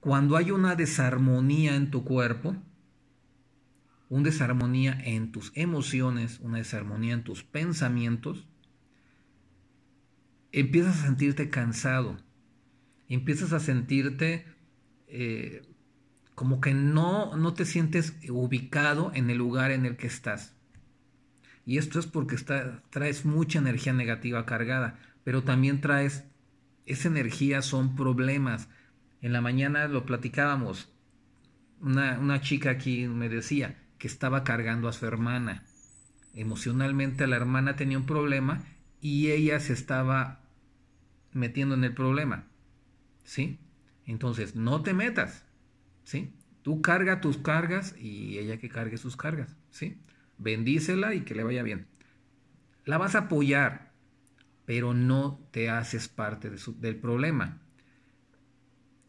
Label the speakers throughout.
Speaker 1: Cuando hay una desarmonía en tu cuerpo, una desarmonía en tus emociones, una desarmonía en tus pensamientos, empiezas a sentirte cansado, empiezas a sentirte eh, como que no, no te sientes ubicado en el lugar en el que estás. Y esto es porque traes mucha energía negativa cargada, pero también traes, esa energía son problemas, en la mañana lo platicábamos. Una, chica aquí me decía que estaba cargando a su hermana. Emocionalmente la hermana tenía un problema y ella se estaba metiendo en el problema. ¿Sí? Entonces, no te metas. ¿Sí? Tú carga tus cargas y ella que cargue sus cargas. ¿Sí? Bendícela y que le vaya bien. La vas a apoyar, pero no te haces parte del problema.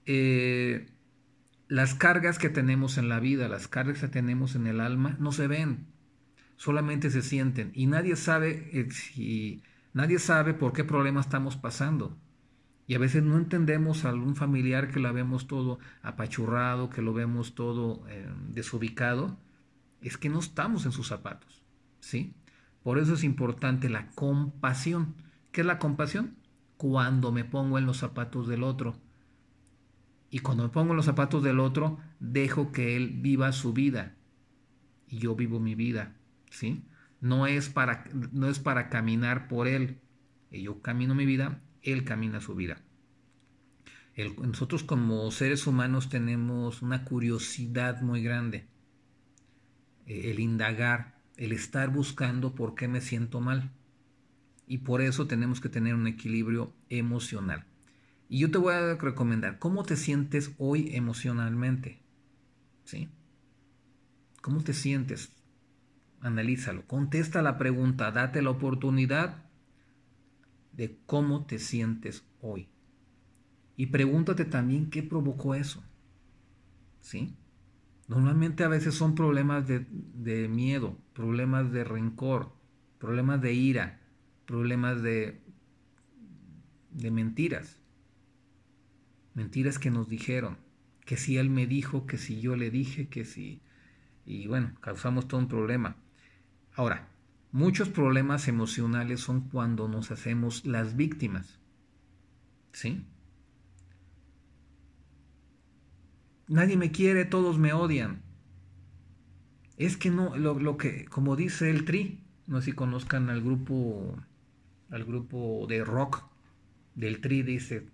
Speaker 1: Eh, las cargas que tenemos en la vida, las cargas que tenemos en el alma, no se ven, solamente se sienten y nadie sabe eh, si, nadie sabe por qué problema estamos pasando. Y a veces no entendemos a algún familiar que lo vemos todo apachurrado, que lo vemos todo eh, desubicado. Es que no estamos en sus zapatos, ¿sí? Por eso es importante la compasión. ¿Qué es la compasión? Cuando me pongo en los zapatos del otro y cuando me pongo los zapatos del otro, dejo que él viva su vida. Y yo vivo mi vida, ¿sí? No es para, no es para caminar por él. Yo camino mi vida, él camina su vida. nosotros como seres humanos tenemos una curiosidad muy grande. E, el indagar, el estar buscando por qué me siento mal. Y por eso tenemos que tener un equilibrio emocional. Y yo te voy a recomendar cómo te sientes hoy emocionalmente. ¿Sí? ¿Cómo te sientes? Analízalo, contesta la pregunta, date la oportunidad de cómo te sientes hoy. Y pregúntate también qué provocó eso. ¿Sí? Normalmente a veces son problemas de, miedo, problemas de rencor, problemas de ira, problemas de, de mentiras mentiras que nos dijeron, que si él me dijo, que si yo le dije, que si... Y bueno, causamos todo un problema. Ahora, muchos problemas emocionales son cuando nos hacemos las víctimas. ¿Sí? Nadie me quiere, todos me odian. Es que no, lo, que, como dice el Tri, no sé si conozcan al grupo, al grupo de rock del Tri, dice,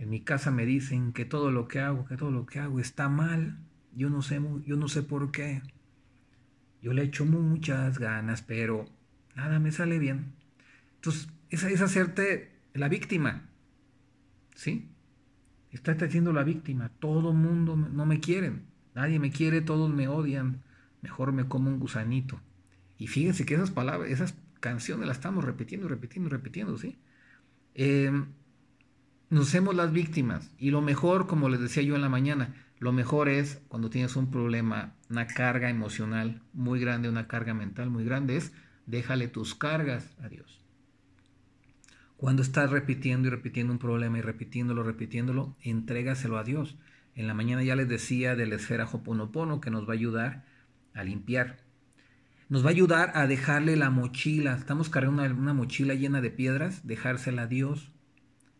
Speaker 1: en mi casa me dicen que todo lo que hago, que todo lo que hago está mal. Yo no sé, yo no sé por qué. Yo le echo muchas ganas, pero nada me sale bien. Entonces, es, es hacerte la víctima. ¿Sí? Estás haciendo la víctima. Todo mundo no me quiere. Nadie me quiere, todos me odian. Mejor me como un gusanito. Y fíjense que esas palabras, esas canciones las estamos repitiendo, repitiendo, repitiendo, ¿sí? Eh, nos hemos las víctimas. Y lo mejor, como les decía yo en la mañana, lo mejor es cuando tienes un problema, una carga emocional muy grande, una carga mental muy grande, es déjale tus cargas a Dios. Cuando estás repitiendo y repitiendo un problema y repitiéndolo, repitiéndolo, entrégaselo a Dios. En la mañana ya les decía de la esfera Hoponopono que nos va a ayudar a limpiar. Nos va a ayudar a dejarle la mochila. Estamos cargando una, una mochila llena de piedras, dejársela a Dios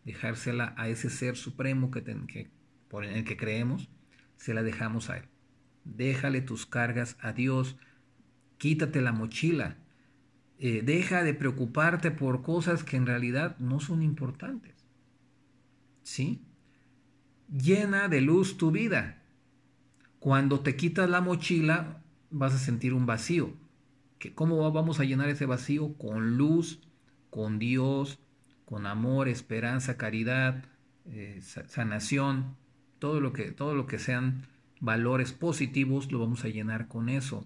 Speaker 1: dejársela a ese ser supremo que, por en el que creemos, se la dejamos a él. Déjale tus cargas a Dios, quítate la mochila, eh, deja de preocuparte por cosas que en realidad no son importantes. ¿Sí? Llena de luz tu vida. Cuando te quitas la mochila, vas a sentir un vacío. ¿Cómo vamos a llenar ese vacío? Con luz, con Dios, con amor, esperanza, caridad, eh, sanación, todo lo, que, todo lo que sean valores positivos lo vamos a llenar con eso.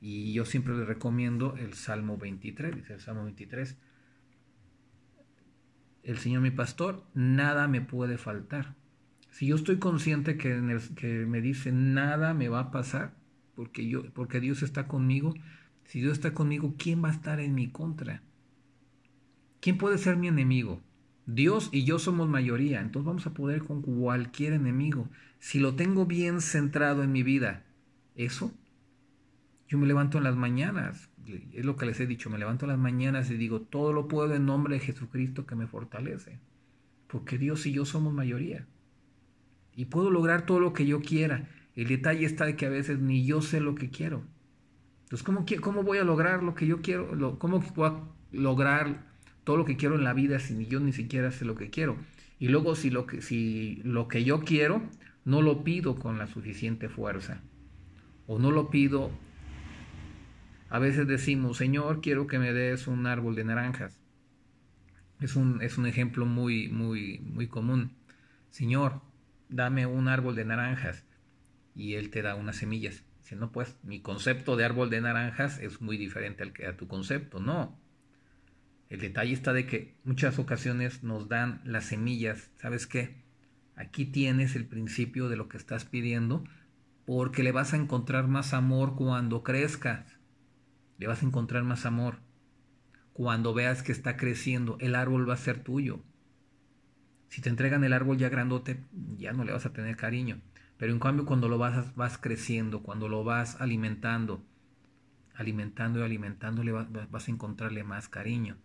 Speaker 1: Y yo siempre le recomiendo el Salmo 23, dice el Salmo 23. El Señor mi pastor, nada me puede faltar. Si yo estoy consciente que, en el, que me dice nada me va a pasar, porque, yo, porque Dios está conmigo, si Dios está conmigo, ¿quién va a estar en mi contra? ¿Quién puede ser mi enemigo? Dios y yo somos mayoría, entonces vamos a poder con cualquier enemigo. Si lo tengo bien centrado en mi vida, eso, yo me levanto en las mañanas, es lo que les he dicho, me levanto en las mañanas y digo, todo lo puedo en nombre de Jesucristo que me fortalece, porque Dios y yo somos mayoría. Y puedo lograr todo lo que yo quiera. El detalle está de que a veces ni yo sé lo que quiero. Entonces, ¿cómo, cómo voy a lograr lo que yo quiero? ¿Cómo puedo lograr todo lo que quiero en la vida si yo ni siquiera sé lo que quiero. Y luego si lo que, si lo que yo quiero no lo pido con la suficiente fuerza o no lo pido, a veces decimos, Señor, quiero que me des un árbol de naranjas. Es un, es un ejemplo muy, muy, muy común. Señor, dame un árbol de naranjas y Él te da unas semillas. Si no, pues mi concepto de árbol de naranjas es muy diferente al que a tu concepto. No, el detalle está de que muchas ocasiones nos dan las semillas. ¿Sabes qué? Aquí tienes el principio de lo que estás pidiendo porque le vas a encontrar más amor cuando crezcas. Le vas a encontrar más amor. Cuando veas que está creciendo, el árbol va a ser tuyo. Si te entregan el árbol ya grandote, ya no le vas a tener cariño. Pero en cambio cuando lo vas, vas creciendo, cuando lo vas alimentando, alimentando y alimentando, le vas a encontrarle más cariño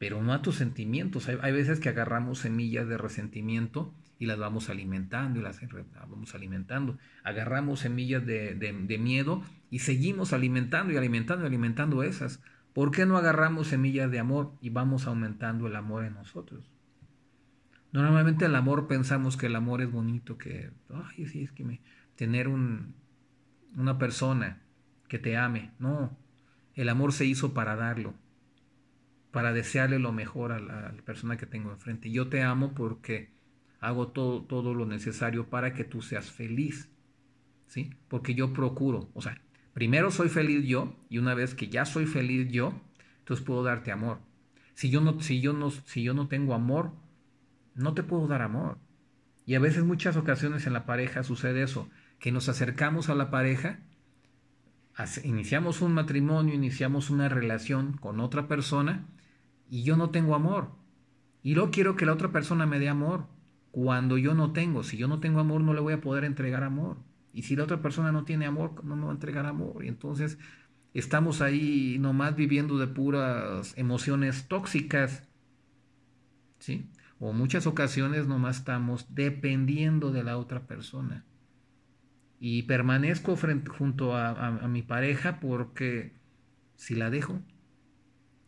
Speaker 1: pero no a tus sentimientos. Hay, veces que agarramos semillas de resentimiento y las vamos alimentando y las vamos alimentando. Agarramos semillas de, de, miedo y seguimos alimentando y alimentando y alimentando esas. ¿Por qué no agarramos semillas de amor y vamos aumentando el amor en nosotros? Normalmente el amor pensamos que el amor es bonito, que, ay, sí, es que tener un, una persona que te ame. No, el amor se hizo para darlo para desearle lo mejor a la, persona que tengo enfrente. Yo te amo porque hago todo, todo lo necesario para que tú seas feliz, ¿sí? Porque yo procuro, o sea, primero soy feliz yo y una vez que ya soy feliz yo, entonces puedo darte amor. Si yo no, si yo no, si yo no tengo amor, no te puedo dar amor. Y a veces muchas ocasiones en la pareja sucede eso, que nos acercamos a la pareja, iniciamos un matrimonio, iniciamos una relación con otra persona, y yo no tengo amor. Y no quiero que la otra persona me dé amor cuando yo no tengo. Si yo no tengo amor, no le voy a poder entregar amor. Y si la otra persona no tiene amor, no me va a entregar amor. Y entonces estamos ahí nomás viviendo de puras emociones tóxicas. ¿Sí? O muchas ocasiones nomás estamos dependiendo de la otra persona. Y permanezco junto a, a mi pareja porque si la dejo,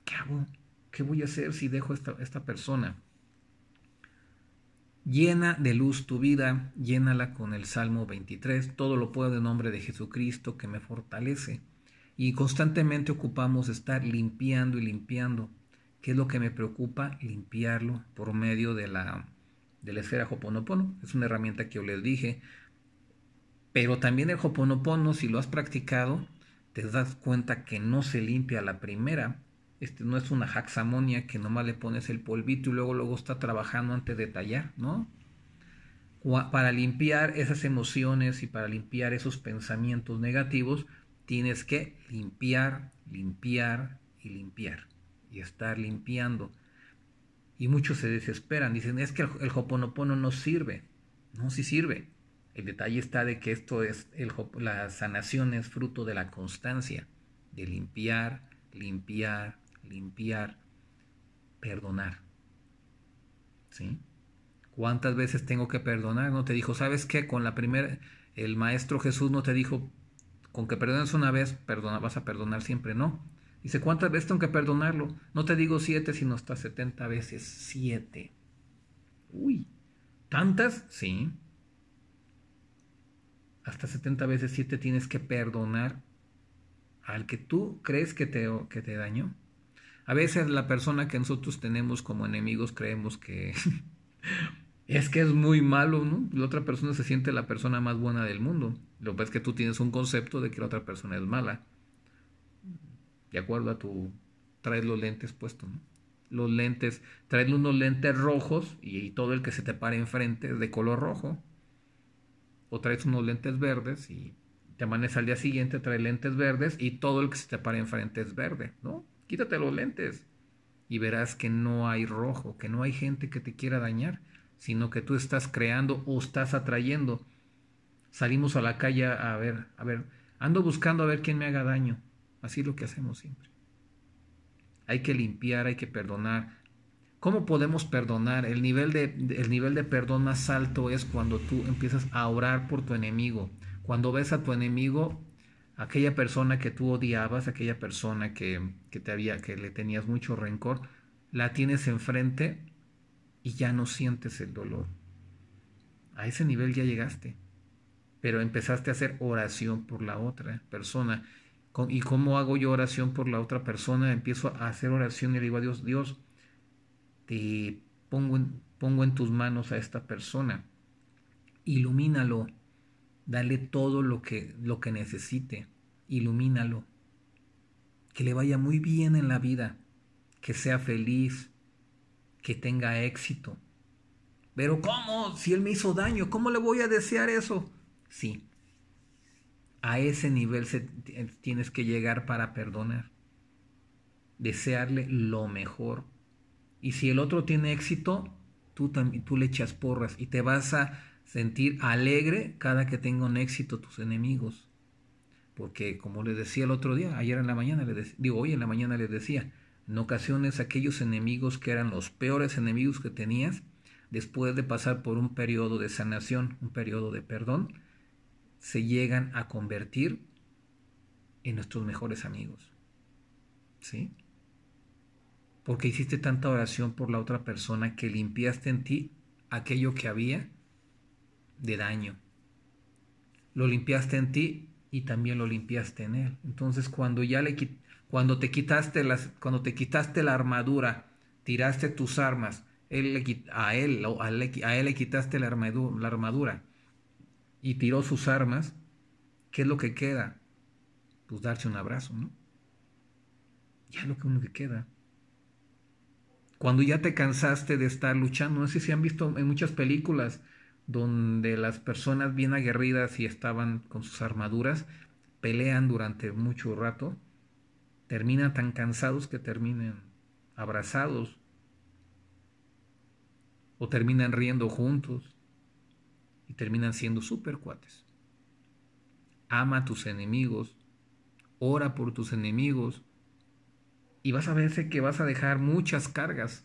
Speaker 1: ¿qué hago? ¿Qué voy a hacer si dejo esta, persona? Llena de luz tu vida, llénala con el Salmo 23, todo lo puedo en nombre de Jesucristo que me fortalece. Y constantemente ocupamos estar limpiando y limpiando. ¿Qué es lo que me preocupa? Limpiarlo por medio de la, de la esfera Hoponopono. Es una herramienta que yo les dije. Pero también el Hoponopono, si lo has practicado, te das cuenta que no se limpia la primera, este, no es una jaxamonia que nomás le pones el polvito y luego luego está trabajando antes de tallar, ¿no? Para limpiar esas emociones y para limpiar esos pensamientos negativos, tienes que limpiar, limpiar y limpiar y estar limpiando. Y muchos se desesperan, dicen, es que el, el hoponopono no sirve. No, sí sirve. El detalle está de que esto es, el, la sanación es fruto de la constancia, de limpiar, limpiar, limpiar, perdonar. ¿Sí? ¿Cuántas veces tengo que perdonar? No te dijo, ¿sabes qué? Con la primera, el maestro Jesús no te dijo, con que perdones una vez, perdona, vas a perdonar siempre, no. Dice, ¿cuántas veces tengo que perdonarlo? No te digo siete, sino hasta setenta veces. Siete. Uy, ¿tantas? Sí. Hasta setenta veces siete tienes que perdonar al que tú crees que te, que te dañó. A veces la persona que nosotros tenemos como enemigos creemos que es que es muy malo, ¿no? La otra persona se siente la persona más buena del mundo. Lo que pasa es que tú tienes un concepto de que la otra persona es mala. De acuerdo a tu... traes los lentes puestos, ¿no? Los lentes, traes unos lentes rojos y, todo el que se te pare enfrente es de color rojo. O traes unos lentes verdes y te amanece al día siguiente, traes lentes verdes y todo el que se te pare enfrente es verde, ¿no? quítate los lentes y verás que no hay rojo, que no hay gente que te quiera dañar, sino que tú estás creando o estás atrayendo. Salimos a la calle a ver, a ver, ando buscando a ver quién me haga daño. Así es lo que hacemos siempre. Hay que limpiar, hay que perdonar. ¿Cómo podemos perdonar? El nivel de, el nivel de perdón más alto es cuando tú empiezas a orar por tu enemigo. Cuando ves a tu enemigo aquella persona que tú odiabas, aquella persona que, te había, que le tenías mucho rencor, la tienes enfrente y ya no sientes el dolor. A ese nivel ya llegaste, pero empezaste a hacer oración por la otra persona. ¿Y cómo hago yo oración por la otra persona? Empiezo a hacer oración y le digo a Dios, Dios, te pongo en, pongo en tus manos a esta persona, ilumínalo, dale todo lo que, lo que necesite ilumínalo. Que le vaya muy bien en la vida, que sea feliz, que tenga éxito. Pero ¿cómo? Si él me hizo daño, ¿cómo le voy a desear eso? Sí. A ese nivel eh, tienes que llegar para perdonar. Desearle lo mejor. Y si el otro tiene éxito, tú, también, tú le echas porras y te vas a sentir alegre cada que tengan éxito tus enemigos. Porque como les decía el otro día, ayer en la mañana, les digo hoy en la mañana les decía, en ocasiones aquellos enemigos que eran los peores enemigos que tenías, después de pasar por un periodo de sanación, un periodo de perdón, se llegan a convertir en nuestros mejores amigos. ¿Sí? Porque hiciste tanta oración por la otra persona que limpiaste en ti aquello que había de daño. Lo limpiaste en ti y también lo limpiaste en él. Entonces cuando ya le cuando te quitaste las cuando te quitaste la armadura, tiraste tus armas, a él a él, le quitaste la armadura, la armadura y tiró sus armas, ¿qué es lo que queda? Pues darse un abrazo, ¿no? Ya es lo que uno que queda. Cuando ya te cansaste de estar luchando, no sé si han visto en muchas películas donde las personas bien aguerridas y estaban con sus armaduras pelean durante mucho rato, terminan tan cansados que terminen abrazados o terminan riendo juntos y terminan siendo super cuates. Ama a tus enemigos, ora por tus enemigos y vas a verse que vas a dejar muchas cargas.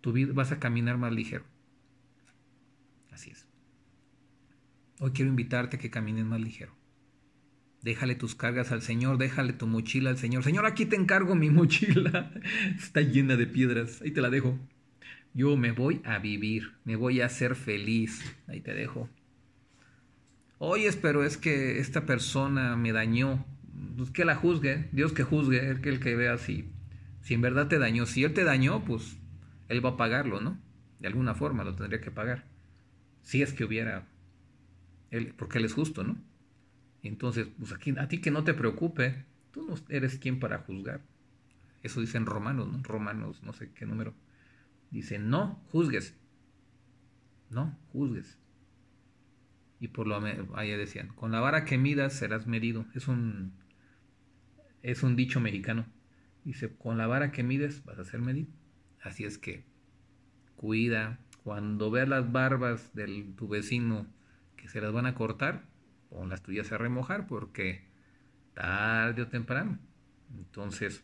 Speaker 1: Tu vida vas a caminar más ligero. Así es. Hoy quiero invitarte a que camines más ligero. Déjale tus cargas al Señor, déjale tu mochila al Señor. Señor, aquí te encargo mi mochila. Está llena de piedras. Ahí te la dejo. Yo me voy a vivir, me voy a ser feliz. Ahí te dejo. Hoy pero es que esta persona me dañó. Pues que la juzgue, Dios que juzgue, que, el que vea si, si en verdad te dañó. Si él te dañó, pues él va a pagarlo, ¿no? De alguna forma lo tendría que pagar si es que hubiera, él, porque Él es justo, ¿no? Entonces, pues aquí, a ti que no te preocupe, tú no eres quien para juzgar. Eso dicen romanos, ¿no? Romanos, no sé qué número. Dicen, no juzgues. No juzgues. Y por lo ahí decían, con la vara que midas serás medido. Es un, es un dicho mexicano. Dice, con la vara que mides vas a ser medido. Así es que cuida, cuando veas las barbas de tu vecino que se las van a cortar, pon las tuyas a remojar porque tarde o temprano. Entonces,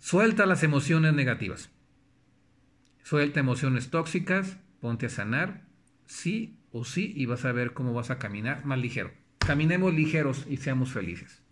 Speaker 1: suelta las emociones negativas. Suelta emociones tóxicas, ponte a sanar, sí o sí, y vas a ver cómo vas a caminar más ligero. Caminemos ligeros y seamos felices.